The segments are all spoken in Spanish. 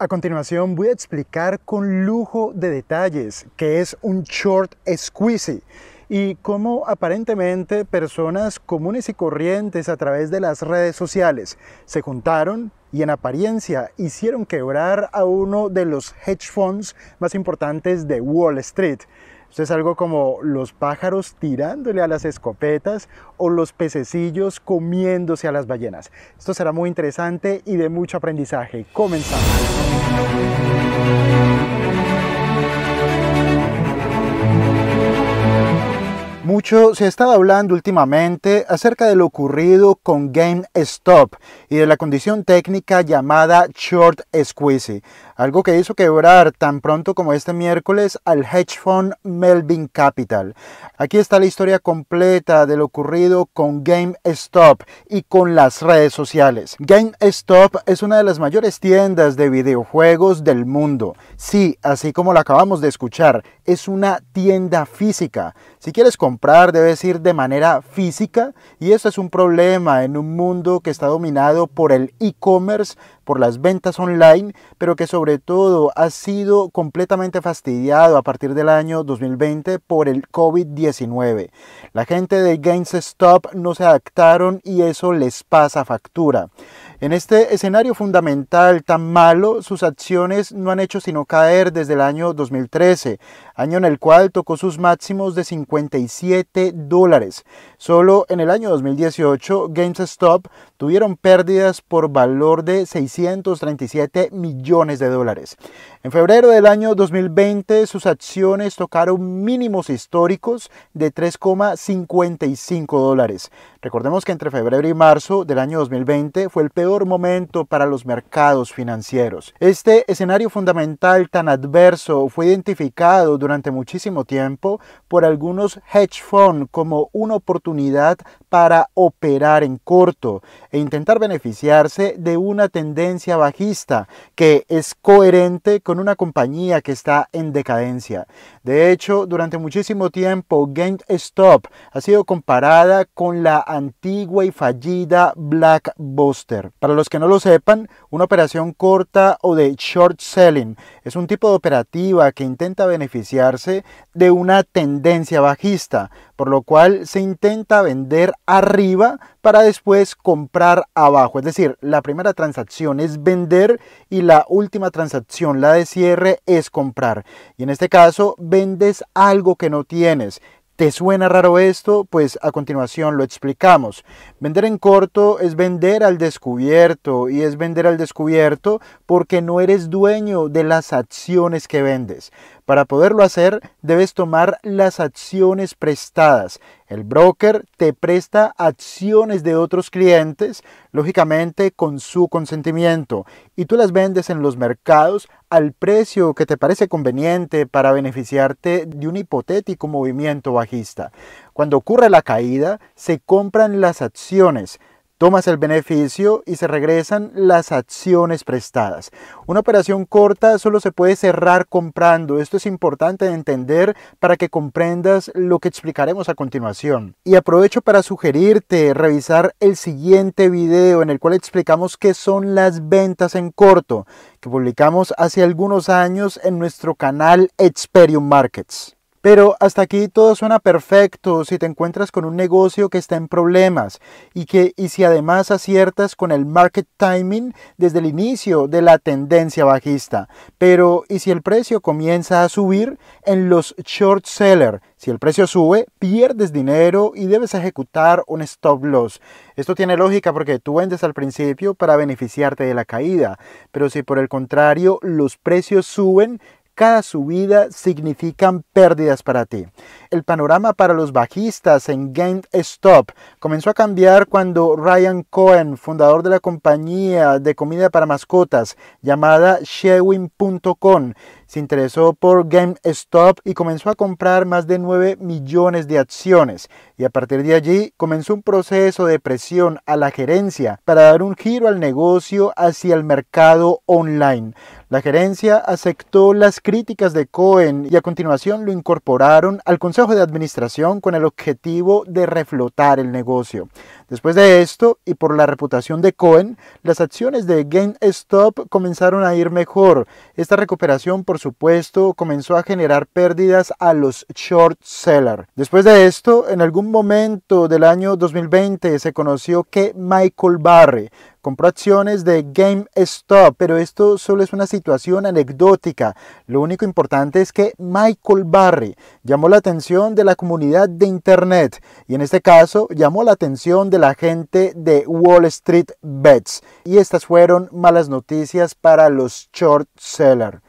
A continuación voy a explicar con lujo de detalles qué es un short squeezy y cómo aparentemente personas comunes y corrientes a través de las redes sociales se juntaron y en apariencia hicieron quebrar a uno de los hedge funds más importantes de Wall Street. Esto es algo como los pájaros tirándole a las escopetas o los pececillos comiéndose a las ballenas. Esto será muy interesante y de mucho aprendizaje. Comenzamos. Música Mucho se ha estado hablando últimamente acerca de lo ocurrido con GameStop y de la condición técnica llamada short squeeze, algo que hizo quebrar tan pronto como este miércoles al hedge fund Melvin Capital. Aquí está la historia completa de lo ocurrido con GameStop y con las redes sociales. GameStop es una de las mayores tiendas de videojuegos del mundo. Sí, así como lo acabamos de escuchar, es una tienda física si quieres comprar, debes ir de manera física y esto es un problema en un mundo que está dominado por el e-commerce, por las ventas online, pero que sobre todo ha sido completamente fastidiado a partir del año 2020 por el COVID-19. La gente de GameStop no se adaptaron y eso les pasa factura. En este escenario fundamental tan malo, sus acciones no han hecho sino caer desde el año 2013, año en el cual tocó sus máximos de 57 dólares. Solo en el año 2018, GameStop tuvieron pérdidas por valor de 637 millones de dólares. En febrero del año 2020 sus acciones tocaron mínimos históricos de 3,55 dólares. Recordemos que entre febrero y marzo del año 2020 fue el peor momento para los mercados financieros. Este escenario fundamental tan adverso fue identificado durante muchísimo tiempo por algunos hedge funds como una oportunidad para operar en corto e intentar beneficiarse de una tendencia bajista que es coherente con una compañía que está en decadencia. De hecho, durante muchísimo tiempo GameStop ha sido comparada con la antigua y fallida Blackbuster. Para los que no lo sepan, una operación corta o de short selling es un tipo de operativa que intenta beneficiarse de una tendencia bajista, por lo cual se intenta vender arriba para después comprar abajo. Es decir, la primera transacción es vender y la última transacción, la de cierre, es comprar. Y en este caso, vendes algo que no tienes. ¿Te suena raro esto? Pues a continuación lo explicamos. Vender en corto es vender al descubierto y es vender al descubierto porque no eres dueño de las acciones que vendes. Para poderlo hacer debes tomar las acciones prestadas. El broker te presta acciones de otros clientes, lógicamente con su consentimiento, y tú las vendes en los mercados al precio que te parece conveniente para beneficiarte de un hipotético movimiento bajista. Cuando ocurre la caída, se compran las acciones Tomas el beneficio y se regresan las acciones prestadas. Una operación corta solo se puede cerrar comprando. Esto es importante de entender para que comprendas lo que explicaremos a continuación. Y aprovecho para sugerirte revisar el siguiente video en el cual explicamos qué son las ventas en corto, que publicamos hace algunos años en nuestro canal Experium Markets. Pero hasta aquí todo suena perfecto si te encuentras con un negocio que está en problemas y que y si además aciertas con el market timing desde el inicio de la tendencia bajista. Pero y si el precio comienza a subir en los short seller, si el precio sube, pierdes dinero y debes ejecutar un stop loss. Esto tiene lógica porque tú vendes al principio para beneficiarte de la caída, pero si por el contrario los precios suben, cada subida significan pérdidas para ti. El panorama para los bajistas en GameStop comenzó a cambiar cuando Ryan Cohen, fundador de la compañía de comida para mascotas llamada Shewin.com, se interesó por GameStop y comenzó a comprar más de 9 millones de acciones. Y a partir de allí comenzó un proceso de presión a la gerencia para dar un giro al negocio hacia el mercado online. La gerencia aceptó las críticas de Cohen y a continuación lo incorporaron al Consejo de Administración con el objetivo de reflotar el negocio. Después de esto, y por la reputación de Cohen, las acciones de GameStop comenzaron a ir mejor. Esta recuperación, por supuesto, comenzó a generar pérdidas a los short sellers. Después de esto, en algún momento del año 2020 se conoció que Michael Barry Compró acciones de GameStop, pero esto solo es una situación anecdótica. Lo único importante es que Michael Barry llamó la atención de la comunidad de Internet y en este caso llamó la atención de la gente de Wall Street Bets. Y estas fueron malas noticias para los short sellers.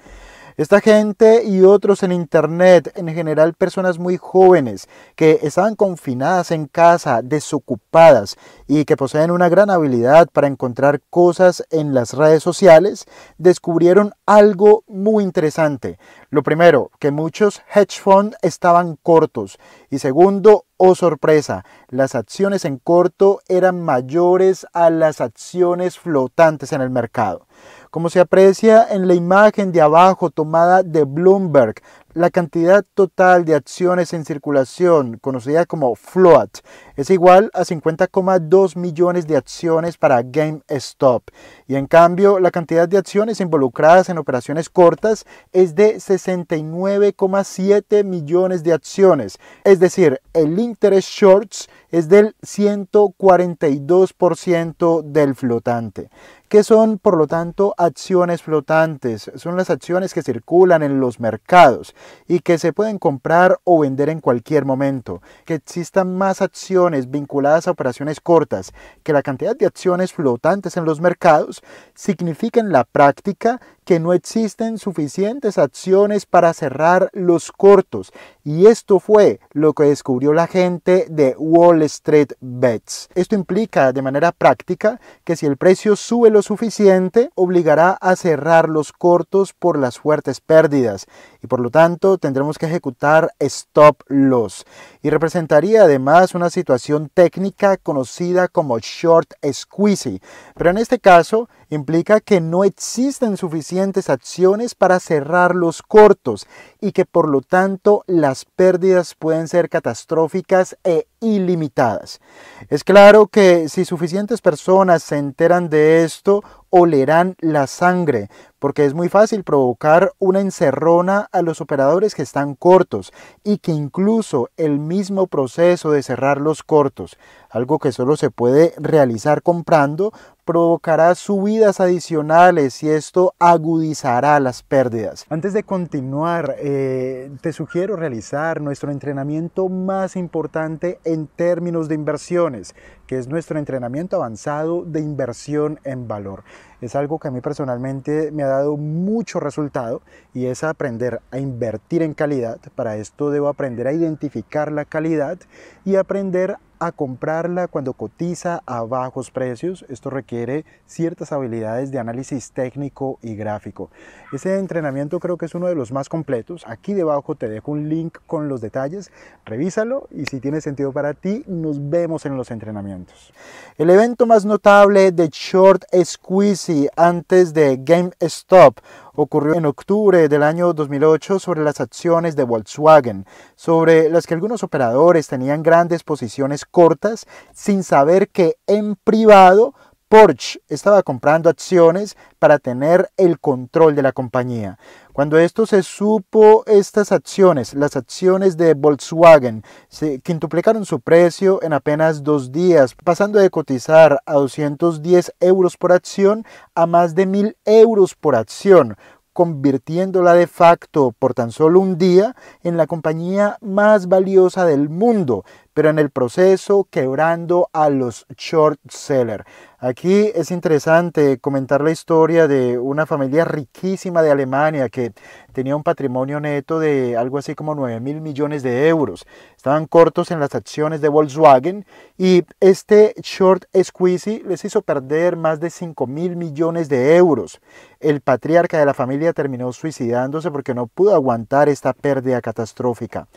Esta gente y otros en Internet, en general personas muy jóvenes que estaban confinadas en casa, desocupadas y que poseen una gran habilidad para encontrar cosas en las redes sociales, descubrieron algo muy interesante. Lo primero, que muchos hedge funds estaban cortos y segundo, oh sorpresa, las acciones en corto eran mayores a las acciones flotantes en el mercado. Como se aprecia en la imagen de abajo tomada de Bloomberg, la cantidad total de acciones en circulación, conocida como float, es igual a 50,2 millones de acciones para GameStop. Y en cambio, la cantidad de acciones involucradas en operaciones cortas es de 69,7 millones de acciones. Es decir, el interest shorts es del 142% del flotante que son por lo tanto acciones flotantes. Son las acciones que circulan en los mercados y que se pueden comprar o vender en cualquier momento. Que existan más acciones vinculadas a operaciones cortas que la cantidad de acciones flotantes en los mercados significa en la práctica que no existen suficientes acciones para cerrar los cortos. Y esto fue lo que descubrió la gente de Wall Street Bets. Esto implica de manera práctica que si el precio sube lo suficiente, obligará a cerrar los cortos por las fuertes pérdidas y por lo tanto tendremos que ejecutar stop loss. Y representaría además una situación técnica conocida como short Squeezy. Pero en este caso, implica que no existen suficientes acciones para cerrar los cortos y que por lo tanto las pérdidas pueden ser catastróficas e ilimitadas. Es claro que si suficientes personas se enteran de esto, olerán la sangre, porque es muy fácil provocar una encerrona a los operadores que están cortos y que incluso el mismo proceso de cerrar los cortos, algo que solo se puede realizar comprando, provocará subidas adicionales y esto agudizará las pérdidas. Antes de continuar, eh, te sugiero realizar nuestro entrenamiento más importante en términos de inversiones, que es nuestro entrenamiento avanzado de inversión en valor es algo que a mí personalmente me ha dado mucho resultado y es aprender a invertir en calidad. Para esto debo aprender a identificar la calidad y aprender a comprarla cuando cotiza a bajos precios. Esto requiere ciertas habilidades de análisis técnico y gráfico. Ese entrenamiento creo que es uno de los más completos. Aquí debajo te dejo un link con los detalles. Revísalo y si tiene sentido para ti, nos vemos en los entrenamientos. El evento más notable de Short Squeezy antes de GameStop ocurrió en octubre del año 2008 sobre las acciones de Volkswagen, sobre las que algunos operadores tenían grandes posiciones cortas sin saber que en privado Porsche estaba comprando acciones para tener el control de la compañía. Cuando esto se supo, estas acciones, las acciones de Volkswagen, se quintuplicaron su precio en apenas dos días, pasando de cotizar a 210 euros por acción a más de 1000 euros por acción convirtiéndola de facto por tan solo un día en la compañía más valiosa del mundo, pero en el proceso quebrando a los short seller. Aquí es interesante comentar la historia de una familia riquísima de Alemania que tenía un patrimonio neto de algo así como 9 mil millones de euros. Estaban cortos en las acciones de Volkswagen y este short squeezy les hizo perder más de 5 mil millones de euros. El patriarca de la familia terminó suicidándose porque no pudo aguantar esta pérdida catastrófica.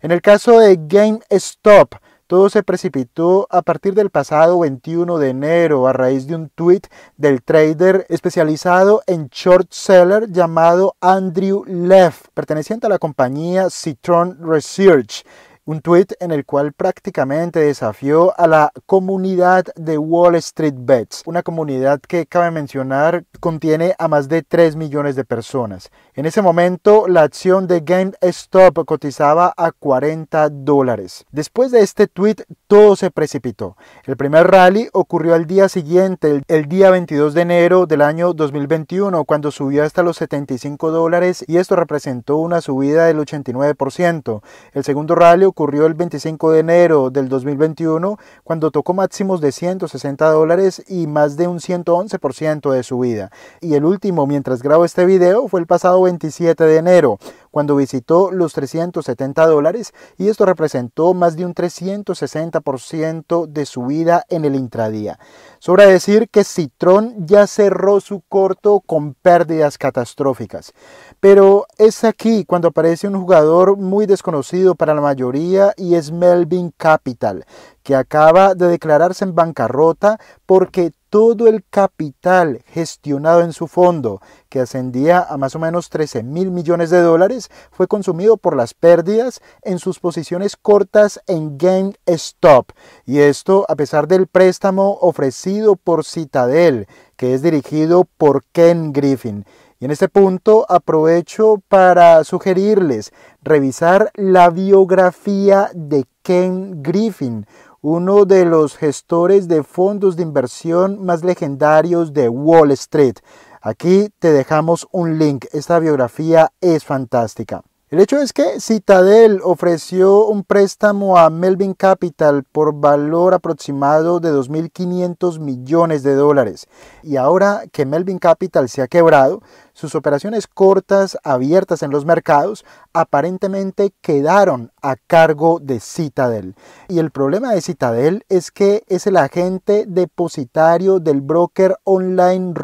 En el caso de GameStop, todo se precipitó a partir del pasado 21 de enero a raíz de un tweet del trader especializado en short seller llamado Andrew Leff, perteneciente a la compañía Citron Research un tuit en el cual prácticamente desafió a la comunidad de Wall Street Bets, una comunidad que cabe mencionar contiene a más de 3 millones de personas. En ese momento la acción de GameStop cotizaba a 40 dólares. Después de este tuit todo se precipitó. El primer rally ocurrió al día siguiente, el día 22 de enero del año 2021, cuando subió hasta los 75 dólares y esto representó una subida del 89%. El segundo rally ocurrió el 25 de enero del 2021 cuando tocó máximos de 160 dólares y más de un 111% de subida. Y el último mientras grabo este video fue el pasado 27 de enero, cuando visitó los 370 dólares y esto representó más de un 360% de subida en el intradía. Sobra decir que Citrón ya cerró su corto con pérdidas catastróficas, pero es aquí cuando aparece un jugador muy desconocido para la mayoría y es Melvin Capital, que acaba de declararse en bancarrota porque todo el capital gestionado en su fondo, que ascendía a más o menos 13 mil millones de dólares, fue consumido por las pérdidas en sus posiciones cortas en GameStop. Y esto a pesar del préstamo ofrecido por Citadel, que es dirigido por Ken Griffin. Y en este punto aprovecho para sugerirles revisar la biografía de Ken Griffin uno de los gestores de fondos de inversión más legendarios de Wall Street. Aquí te dejamos un link. Esta biografía es fantástica. El hecho es que Citadel ofreció un préstamo a Melvin Capital por valor aproximado de 2.500 millones de dólares. Y ahora que Melvin Capital se ha quebrado, sus operaciones cortas abiertas en los mercados aparentemente quedaron a cargo de Citadel. Y el problema de Citadel es que es el agente depositario del broker online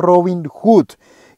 Hood.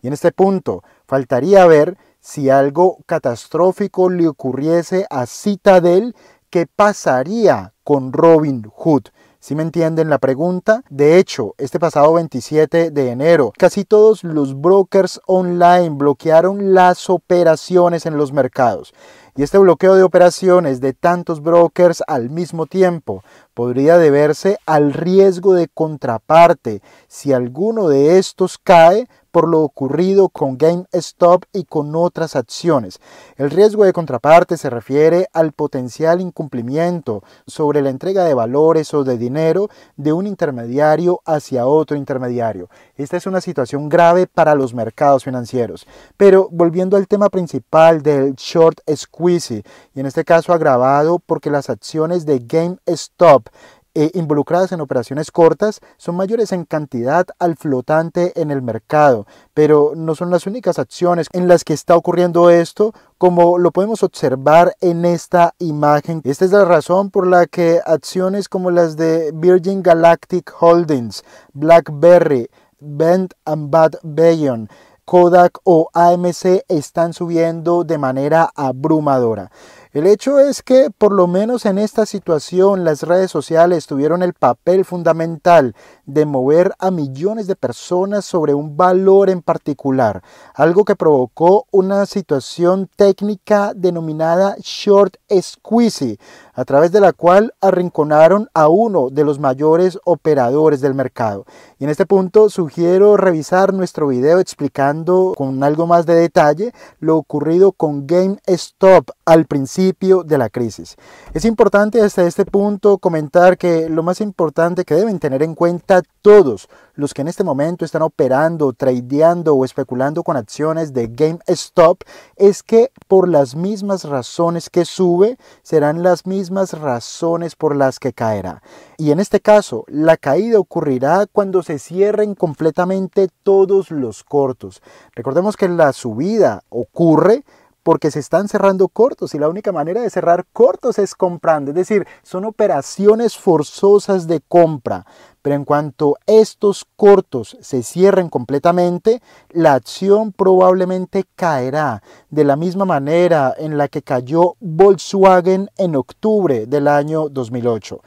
Y en este punto faltaría ver si algo catastrófico le ocurriese a Citadel, ¿qué pasaría con Robin Hood? Si ¿Sí me entienden la pregunta? De hecho, este pasado 27 de enero, casi todos los brokers online bloquearon las operaciones en los mercados. Y este bloqueo de operaciones de tantos brokers al mismo tiempo podría deberse al riesgo de contraparte. Si alguno de estos cae, por lo ocurrido con GameStop y con otras acciones. El riesgo de contraparte se refiere al potencial incumplimiento sobre la entrega de valores o de dinero de un intermediario hacia otro intermediario. Esta es una situación grave para los mercados financieros. Pero volviendo al tema principal del short squeeze, y en este caso agravado porque las acciones de GameStop e involucradas en operaciones cortas son mayores en cantidad al flotante en el mercado, pero no son las únicas acciones en las que está ocurriendo esto, como lo podemos observar en esta imagen. Esta es la razón por la que acciones como las de Virgin Galactic Holdings, BlackBerry, Bent and Bad Bayon, Kodak o AMC están subiendo de manera abrumadora. El hecho es que, por lo menos en esta situación, las redes sociales tuvieron el papel fundamental de mover a millones de personas sobre un valor en particular, algo que provocó una situación técnica denominada short squeeze a través de la cual arrinconaron a uno de los mayores operadores del mercado. Y en este punto sugiero revisar nuestro video explicando con algo más de detalle lo ocurrido con GameStop al principio de la crisis. Es importante hasta este punto comentar que lo más importante que deben tener en cuenta todos los que en este momento están operando, tradeando o especulando con acciones de GameStop es que por las mismas razones que sube serán las mismas razones por las que caerá. Y en este caso, la caída ocurrirá cuando se cierren completamente todos los cortos. Recordemos que la subida ocurre porque se están cerrando cortos y la única manera de cerrar cortos es comprando. Es decir, son operaciones forzosas de compra pero en cuanto estos cortos se cierren completamente, la acción probablemente caerá de la misma manera en la que cayó Volkswagen en octubre del año 2008.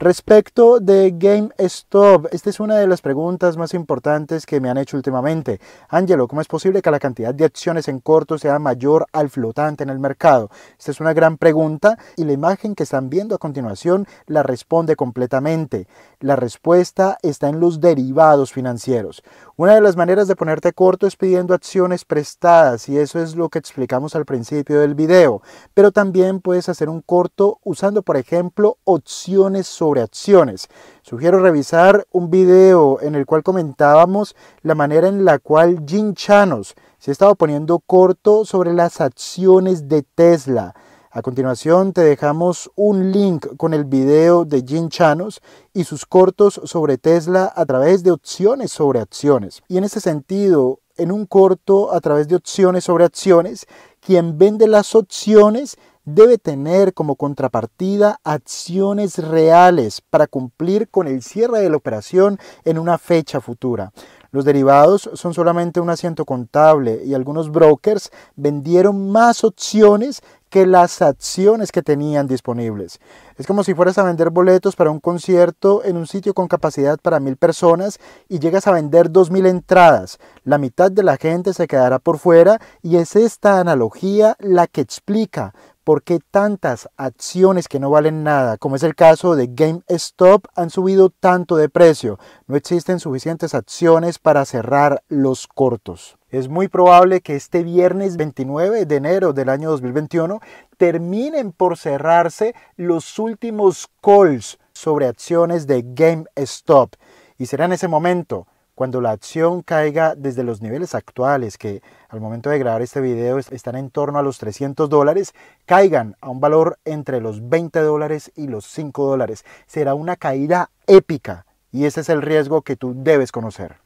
Respecto de GameStop, esta es una de las preguntas más importantes que me han hecho últimamente. Angelo, ¿cómo es posible que la cantidad de acciones en corto sea mayor al flotante en el mercado? Esta es una gran pregunta y la imagen que están viendo a continuación la responde completamente. La respuesta está en los derivados financieros. Una de las maneras de ponerte corto es pidiendo acciones prestadas y eso es lo que explicamos al principio del video. Pero también puedes hacer un corto usando, por ejemplo, opciones sobre acciones. Sugiero revisar un video en el cual comentábamos la manera en la cual Jim Chanos se estaba poniendo corto sobre las acciones de Tesla. A continuación te dejamos un link con el video de Jim Chanos y sus cortos sobre Tesla a través de opciones sobre acciones. Y en ese sentido, en un corto a través de opciones sobre acciones, quien vende las opciones debe tener como contrapartida acciones reales para cumplir con el cierre de la operación en una fecha futura. Los derivados son solamente un asiento contable y algunos brokers vendieron más opciones que las acciones que tenían disponibles. Es como si fueras a vender boletos para un concierto en un sitio con capacidad para mil personas y llegas a vender dos mil entradas. La mitad de la gente se quedará por fuera y es esta analogía la que explica por qué tantas acciones que no valen nada, como es el caso de GameStop, han subido tanto de precio. No existen suficientes acciones para cerrar los cortos. Es muy probable que este viernes 29 de enero del año 2021 terminen por cerrarse los últimos calls sobre acciones de GameStop. Y será en ese momento cuando la acción caiga desde los niveles actuales, que al momento de grabar este video están en torno a los 300 dólares, caigan a un valor entre los 20 dólares y los 5 dólares. Será una caída épica y ese es el riesgo que tú debes conocer.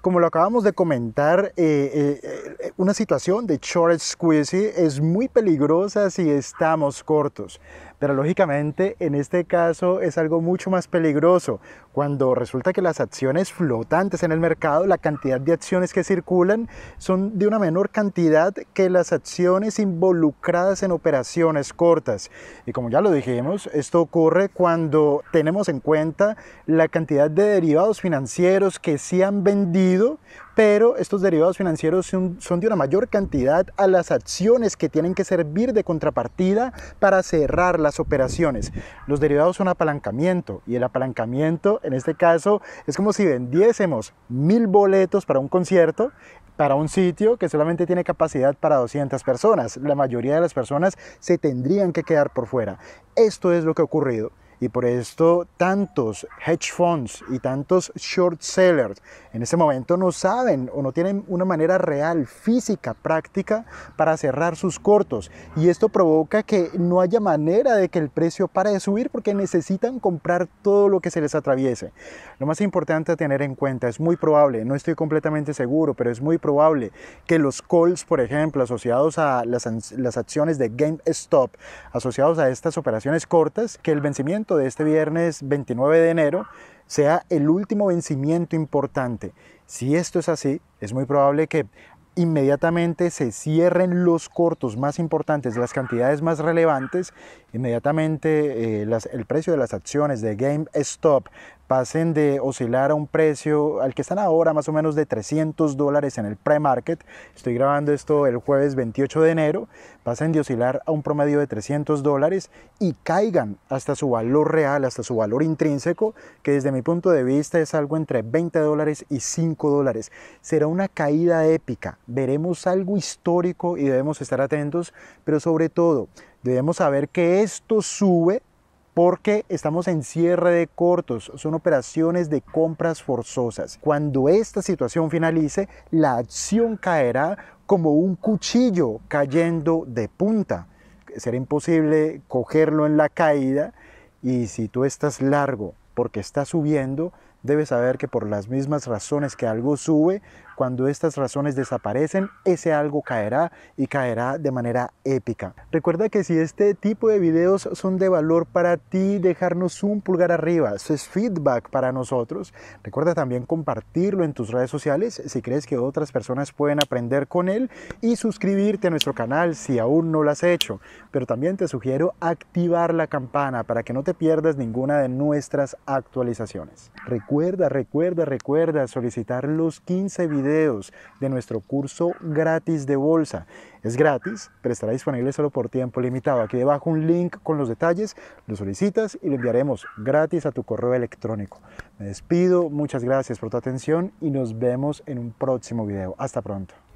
Como lo acabamos de comentar, eh, eh, eh, una situación de short squeeze es muy peligrosa si estamos cortos. Pero lógicamente en este caso es algo mucho más peligroso cuando resulta que las acciones flotantes en el mercado, la cantidad de acciones que circulan son de una menor cantidad que las acciones involucradas en operaciones cortas. Y como ya lo dijimos, esto ocurre cuando tenemos en cuenta la cantidad de derivados financieros que se han vendido pero estos derivados financieros son, de una mayor cantidad a las acciones que tienen que servir de contrapartida para cerrar las operaciones. Los derivados son apalancamiento y el apalancamiento en este caso es como si vendiésemos mil boletos para un concierto para un sitio que solamente tiene capacidad para 200 personas. La mayoría de las personas se tendrían que quedar por fuera. Esto es lo que ha ocurrido y por esto tantos hedge funds y tantos short sellers en este momento no saben o no tienen una manera real, física, práctica para cerrar sus cortos y esto provoca que no haya manera de que el precio pare de subir porque necesitan comprar todo lo que se les atraviese. Lo más importante a tener en cuenta es muy probable, no estoy completamente seguro, pero es muy probable que los calls, por ejemplo, asociados a las, las acciones de GameStop, asociados a estas operaciones cortas, que el vencimiento de este viernes 29 de enero sea el último vencimiento importante. Si esto es así, es muy probable que inmediatamente se cierren los cortos más importantes, las cantidades más relevantes inmediatamente eh, el precio de las acciones de GameStop pasen de oscilar a un precio al que están ahora más o menos de 300 dólares en el pre-market, estoy grabando esto el jueves 28 de enero, pasen de oscilar a un promedio de 300 dólares y caigan hasta su valor real, hasta su valor intrínseco, que desde mi punto de vista es algo entre 20 dólares y 5 dólares. Será una caída épica, veremos algo histórico y debemos estar atentos, pero sobre todo Debemos saber que esto sube porque estamos en cierre de cortos, son operaciones de compras forzosas. Cuando esta situación finalice, la acción caerá como un cuchillo cayendo de punta. Será imposible cogerlo en la caída y si tú estás largo porque está subiendo, debes saber que por las mismas razones que algo sube, cuando estas razones desaparecen, ese algo caerá y caerá de manera épica. Recuerda que si este tipo de videos son de valor para ti, dejarnos un pulgar arriba, eso es feedback para nosotros. Recuerda también compartirlo en tus redes sociales si crees que otras personas pueden aprender con él y suscribirte a nuestro canal si aún no lo has hecho. Pero también te sugiero activar la campana para que no te pierdas ninguna de nuestras actualizaciones. Recuerda, recuerda, recuerda solicitar los 15 videos de nuestro curso gratis de bolsa. Es gratis, pero estará disponible solo por tiempo limitado. Aquí debajo un link con los detalles, lo solicitas y lo enviaremos gratis a tu correo electrónico. Me despido, muchas gracias por tu atención y nos vemos en un próximo video. Hasta pronto.